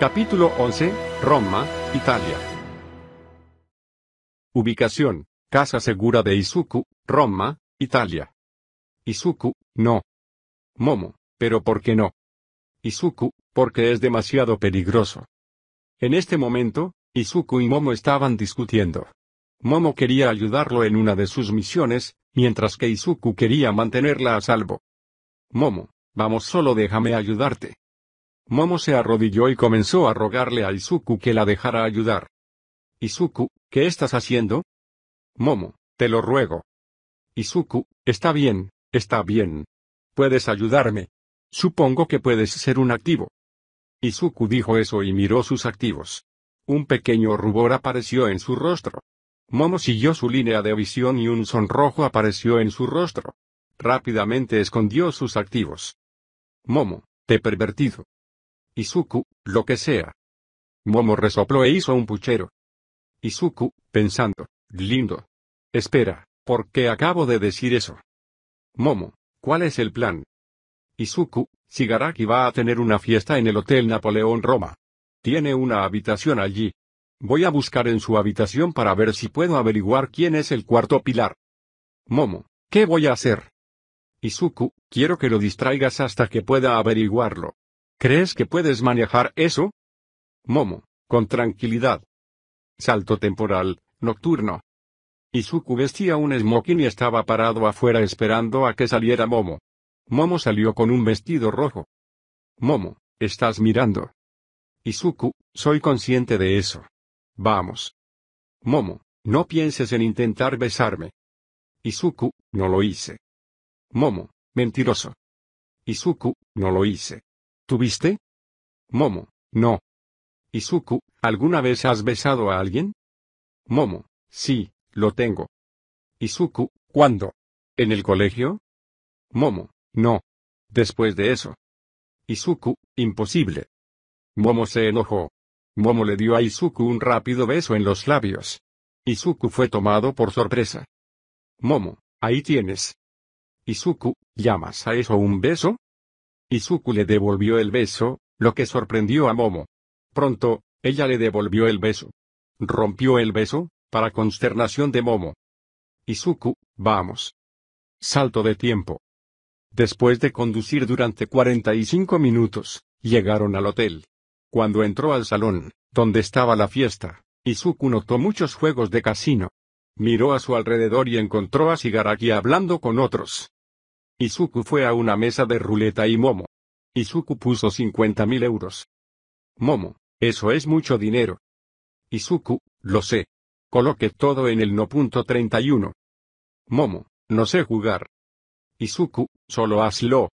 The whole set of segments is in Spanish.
Capítulo 11, Roma, Italia. Ubicación, Casa Segura de Izuku, Roma, Italia. Izuku, no. Momo, pero ¿por qué no? Izuku, porque es demasiado peligroso. En este momento, Izuku y Momo estaban discutiendo. Momo quería ayudarlo en una de sus misiones, mientras que Izuku quería mantenerla a salvo. Momo, vamos solo déjame ayudarte. Momo se arrodilló y comenzó a rogarle a Izuku que la dejara ayudar. Izuku, ¿qué estás haciendo? Momo, te lo ruego. Izuku, está bien, está bien. Puedes ayudarme. Supongo que puedes ser un activo. Izuku dijo eso y miró sus activos. Un pequeño rubor apareció en su rostro. Momo siguió su línea de visión y un sonrojo apareció en su rostro. Rápidamente escondió sus activos. Momo, te pervertido. Izuku, lo que sea. Momo resopló e hizo un puchero. Izuku, pensando, lindo. Espera, ¿por qué acabo de decir eso? Momo, ¿cuál es el plan? Izuku, Shigaraki va a tener una fiesta en el Hotel Napoleón Roma. Tiene una habitación allí. Voy a buscar en su habitación para ver si puedo averiguar quién es el cuarto pilar. Momo, ¿qué voy a hacer? Izuku, quiero que lo distraigas hasta que pueda averiguarlo. ¿Crees que puedes manejar eso? Momo, con tranquilidad. Salto temporal, nocturno. Izuku vestía un smoking y estaba parado afuera esperando a que saliera Momo. Momo salió con un vestido rojo. Momo, estás mirando. Izuku, soy consciente de eso. Vamos. Momo, no pienses en intentar besarme. Izuku, no lo hice. Momo, mentiroso. Izuku, no lo hice. ¿Tuviste? Momo, no. Izuku, ¿alguna vez has besado a alguien? Momo, sí, lo tengo. Izuku, ¿cuándo? ¿En el colegio? Momo, no. Después de eso. Izuku, imposible. Momo se enojó. Momo le dio a Izuku un rápido beso en los labios. Izuku fue tomado por sorpresa. Momo, ahí tienes. Izuku, ¿llamas a eso un beso? Izuku le devolvió el beso, lo que sorprendió a Momo. Pronto, ella le devolvió el beso. Rompió el beso, para consternación de Momo. Izuku, vamos. Salto de tiempo. Después de conducir durante 45 minutos, llegaron al hotel. Cuando entró al salón, donde estaba la fiesta, Izuku notó muchos juegos de casino. Miró a su alrededor y encontró a Sigaraki hablando con otros. Izuku fue a una mesa de ruleta y Momo. Izuku puso 50.000 euros. Momo, eso es mucho dinero. Izuku, lo sé. Coloque todo en el no.31. Momo, no sé jugar. Izuku, solo hazlo.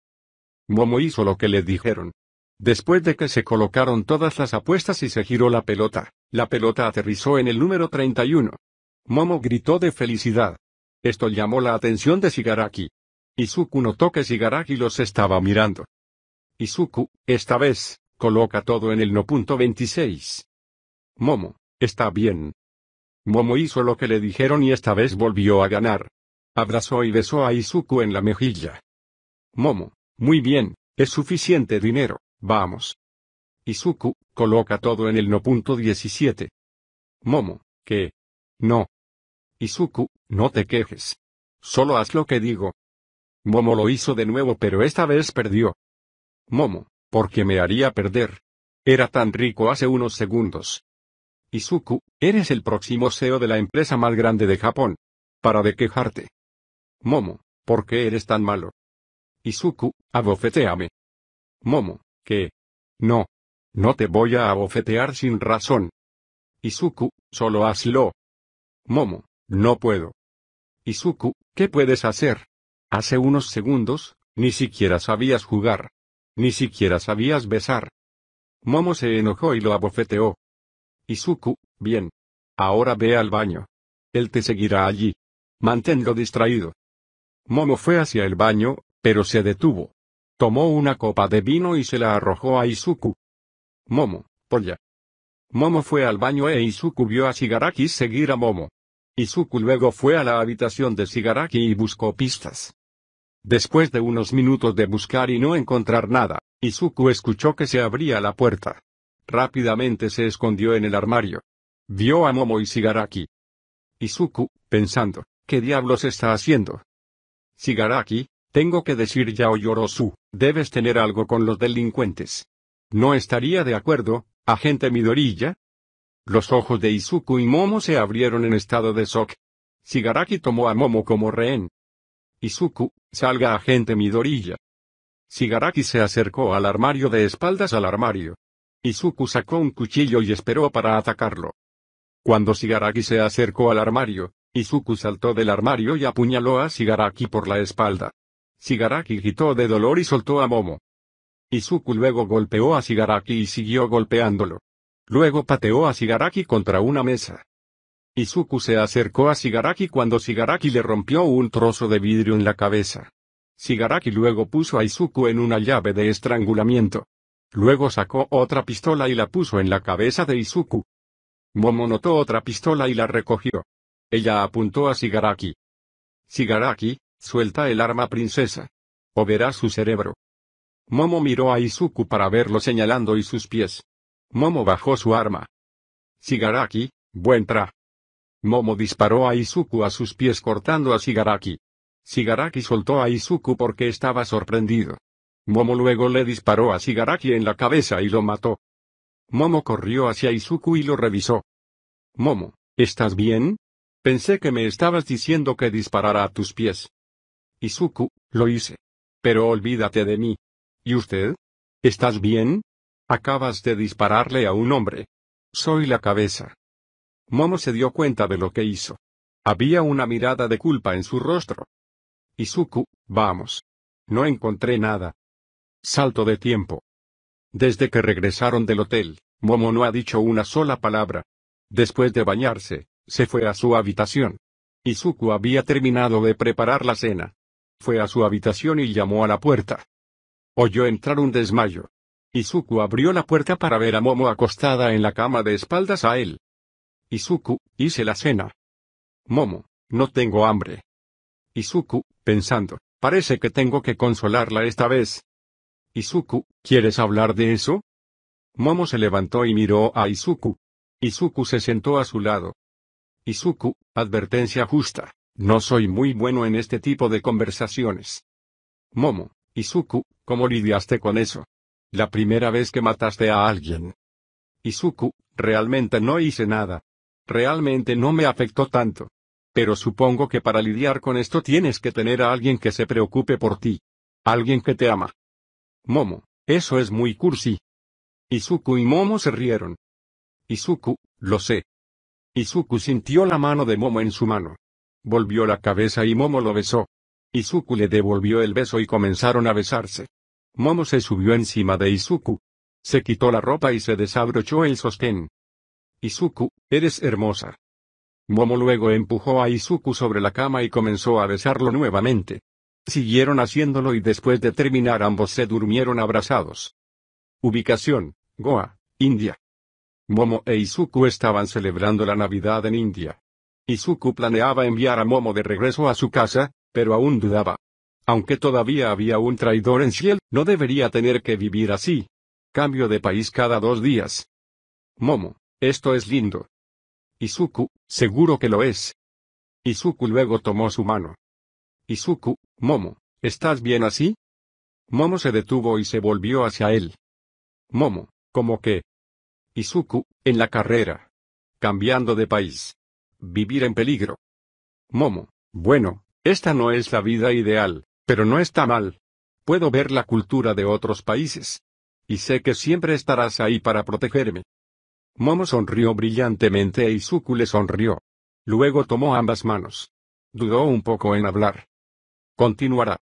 Momo hizo lo que le dijeron. Después de que se colocaron todas las apuestas y se giró la pelota, la pelota aterrizó en el número 31. Momo gritó de felicidad. Esto llamó la atención de Shigaraki. Izuku notó que Shigaraki los estaba mirando. Izuku, esta vez, coloca todo en el no Momo, está bien. Momo hizo lo que le dijeron y esta vez volvió a ganar. Abrazó y besó a Izuku en la mejilla. Momo, muy bien, es suficiente dinero, vamos. Izuku, coloca todo en el no Momo, ¿qué? No. Izuku, no te quejes. Solo haz lo que digo, Momo lo hizo de nuevo pero esta vez perdió. Momo, ¿por qué me haría perder. Era tan rico hace unos segundos. Izuku, eres el próximo CEO de la empresa más grande de Japón. Para de quejarte. Momo, ¿por qué eres tan malo? Izuku, abofeteame. Momo, ¿qué? No. No te voy a abofetear sin razón. Izuku, solo hazlo. Momo, no puedo. Izuku, ¿qué puedes hacer? Hace unos segundos, ni siquiera sabías jugar. Ni siquiera sabías besar. Momo se enojó y lo abofeteó. Izuku, bien. Ahora ve al baño. Él te seguirá allí. Manténlo distraído. Momo fue hacia el baño, pero se detuvo. Tomó una copa de vino y se la arrojó a Izuku. Momo, polla. Momo fue al baño e Izuku vio a Shigaraki seguir a Momo. Izuku luego fue a la habitación de Shigaraki y buscó pistas. Después de unos minutos de buscar y no encontrar nada, Izuku escuchó que se abría la puerta. Rápidamente se escondió en el armario. Vio a Momo y Shigaraki. Izuku, pensando, ¿qué diablos está haciendo? Shigaraki, tengo que decir ya Yorosu, debes tener algo con los delincuentes. ¿No estaría de acuerdo, agente Midorilla? Los ojos de Izuku y Momo se abrieron en estado de shock. Sigaraki tomó a Momo como rehén. Izuku, salga agente Midorilla. Sigaraki se acercó al armario de espaldas al armario. Izuku sacó un cuchillo y esperó para atacarlo. Cuando Sigaraki se acercó al armario, Izuku saltó del armario y apuñaló a Sigaraki por la espalda. Sigaraki gritó de dolor y soltó a Momo. Izuku luego golpeó a Sigaraki y siguió golpeándolo. Luego pateó a Sigaraki contra una mesa. Izuku se acercó a Sigaraki cuando Sigaraki le rompió un trozo de vidrio en la cabeza. Sigaraki luego puso a Izuku en una llave de estrangulamiento. Luego sacó otra pistola y la puso en la cabeza de Izuku. Momo notó otra pistola y la recogió. Ella apuntó a Sigaraki. Sigaraki, suelta el arma princesa. O verás su cerebro. Momo miró a Izuku para verlo señalando y sus pies. Momo bajó su arma. «¡Sigaraki, buen tra. Momo disparó a Izuku a sus pies cortando a Shigaraki. Shigaraki soltó a Izuku porque estaba sorprendido. Momo luego le disparó a Sigaraki en la cabeza y lo mató. Momo corrió hacia Izuku y lo revisó. Momo, ¿estás bien? Pensé que me estabas diciendo que disparara a tus pies. Izuku, lo hice. Pero olvídate de mí. ¿Y usted? ¿Estás bien? Acabas de dispararle a un hombre. Soy la cabeza. Momo se dio cuenta de lo que hizo. Había una mirada de culpa en su rostro. Izuku, vamos. No encontré nada. Salto de tiempo. Desde que regresaron del hotel, Momo no ha dicho una sola palabra. Después de bañarse, se fue a su habitación. Izuku había terminado de preparar la cena. Fue a su habitación y llamó a la puerta. Oyó entrar un desmayo. Izuku abrió la puerta para ver a Momo acostada en la cama de espaldas a él. Izuku, hice la cena. Momo, no tengo hambre. Izuku, pensando, parece que tengo que consolarla esta vez. Izuku, ¿quieres hablar de eso? Momo se levantó y miró a Izuku. Izuku se sentó a su lado. Izuku, advertencia justa, no soy muy bueno en este tipo de conversaciones. Momo, Izuku, ¿cómo lidiaste con eso? La primera vez que mataste a alguien. Izuku, realmente no hice nada. Realmente no me afectó tanto. Pero supongo que para lidiar con esto tienes que tener a alguien que se preocupe por ti. Alguien que te ama. Momo, eso es muy cursi. Izuku y Momo se rieron. Izuku, lo sé. Izuku sintió la mano de Momo en su mano. Volvió la cabeza y Momo lo besó. Izuku le devolvió el beso y comenzaron a besarse. Momo se subió encima de Izuku. Se quitó la ropa y se desabrochó el sostén. Izuku, eres hermosa. Momo luego empujó a Izuku sobre la cama y comenzó a besarlo nuevamente. Siguieron haciéndolo y después de terminar ambos se durmieron abrazados. Ubicación, Goa, India. Momo e Izuku estaban celebrando la Navidad en India. Izuku planeaba enviar a Momo de regreso a su casa, pero aún dudaba. Aunque todavía había un traidor en Shield, no debería tener que vivir así. Cambio de país cada dos días. Momo, esto es lindo. Izuku, seguro que lo es. Izuku luego tomó su mano. Izuku, Momo, ¿estás bien así? Momo se detuvo y se volvió hacia él. Momo, como que? Izuku, en la carrera. Cambiando de país. Vivir en peligro. Momo, bueno, esta no es la vida ideal, pero no está mal. Puedo ver la cultura de otros países. Y sé que siempre estarás ahí para protegerme. Momo sonrió brillantemente e Izuku le sonrió. Luego tomó ambas manos. Dudó un poco en hablar. Continuará.